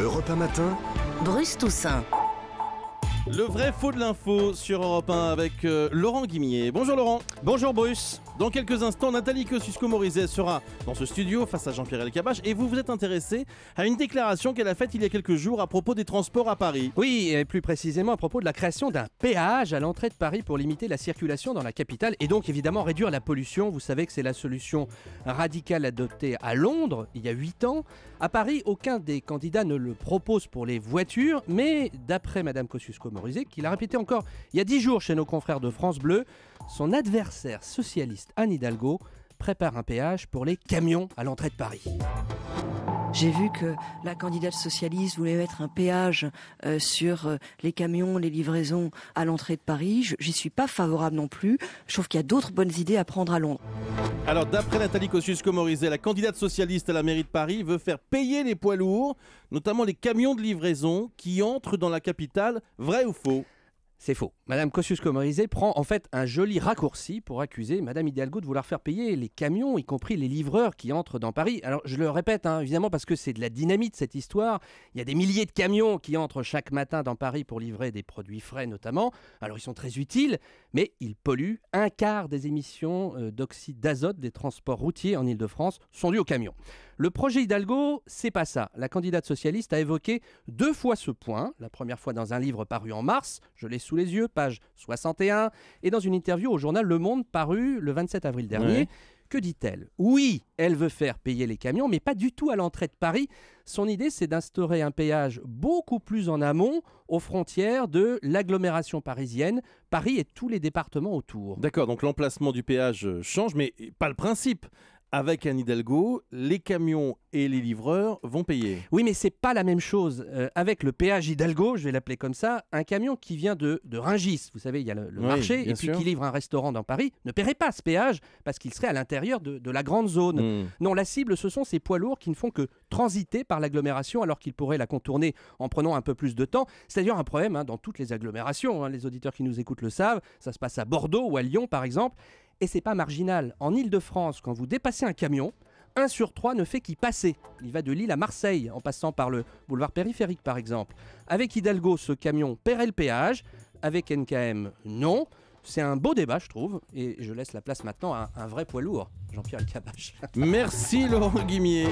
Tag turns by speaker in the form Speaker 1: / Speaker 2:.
Speaker 1: Europe un matin. Bruce Toussaint. Le vrai faux de l'info sur Europe 1 avec euh, Laurent Guimier. Bonjour Laurent. Bonjour Bruce. Dans quelques instants, Nathalie Kosciusko-Morizet sera dans ce studio face à Jean-Pierre Elkabach et vous vous êtes intéressé à une déclaration qu'elle a
Speaker 2: faite il y a quelques jours à propos des transports à Paris. Oui, et plus précisément à propos de la création d'un péage à l'entrée de Paris pour limiter la circulation dans la capitale et donc évidemment réduire la pollution. Vous savez que c'est la solution radicale adoptée à Londres il y a 8 ans. À Paris, aucun des candidats ne le propose pour les voitures, mais d'après Madame Kosciusko-Morizet, qu'il a répété encore il y a dix jours chez nos confrères de France Bleu. Son adversaire socialiste Anne Hidalgo prépare un péage pour les camions à l'entrée de Paris. J'ai vu que la candidate socialiste voulait mettre un péage euh, sur euh, les camions, les livraisons à l'entrée de Paris. J'y suis pas favorable non plus. Je trouve qu'il y a d'autres bonnes idées à prendre à Londres.
Speaker 1: Alors, d'après Nathalie Kosciusko-Morizet, la candidate socialiste à la mairie de Paris veut faire payer les poids lourds, notamment
Speaker 2: les camions de livraison qui entrent dans la capitale. Vrai ou faux C'est faux. Madame Kosciusko-Morizet prend en fait un joli raccourci pour accuser Madame Hidalgo de vouloir faire payer les camions, y compris les livreurs qui entrent dans Paris. Alors je le répète, hein, évidemment, parce que c'est de la dynamite cette histoire. Il y a des milliers de camions qui entrent chaque matin dans Paris pour livrer des produits frais notamment. Alors ils sont très utiles, mais ils polluent. Un quart des émissions euh, d'oxyde d'azote des transports routiers en Ile-de-France sont dues aux camions. Le projet Hidalgo, c'est pas ça. La candidate socialiste a évoqué deux fois ce point. La première fois dans un livre paru en mars, je l'ai sous les yeux, 61. Et dans une interview au journal Le Monde parue le 27 avril dernier, Que dit-elle Oui, elle veut faire payer les camions, mais pas du tout à l'entrée de Paris. Son idée, c'est d'instaurer un péage beaucoup plus en amont, aux frontières de l'agglomération parisienne, Paris et tous les départements autour.
Speaker 1: D'accord, donc l'emplacement du péage euh, change, mais pas le principe
Speaker 2: avec un Hidalgo, les camions et les livreurs vont payer. Oui, mais c'est pas la même chose. Euh, avec le péage Hidalgo, je vais l'appeler comme ça, un camion qui vient de, de Ringis, vous savez, il y a le, marché, et puis qui livre un restaurant dans Paris, ne paierait pas ce péage parce qu'il serait à l'intérieur de, la grande zone. Hmm. Non, la cible, ce sont ces poids lourds qui ne font que transiter par l'agglomération alors qu'ils pourraient la contourner en prenant un peu plus de temps. C'est d'ailleurs un problème hein, dans toutes les agglomérations. Hein. les auditeurs qui nous écoutent le savent. Ça se passe à Bordeaux ou à Lyon, par exemple et c'est pas marginal. En Ile-de-France, quand vous dépassez un camion, 1 sur 3 ne fait qu'y passer. Il va de Lille à Marseille, en passant par le boulevard périphérique par exemple. Avec Hidalgo, ce camion paierait le péage. Avec NKM, non. C'est un beau débat, je trouve, et je laisse la place maintenant à un, vrai poids lourd, Jean-Pierre Cabache. Merci Laurent Guimier.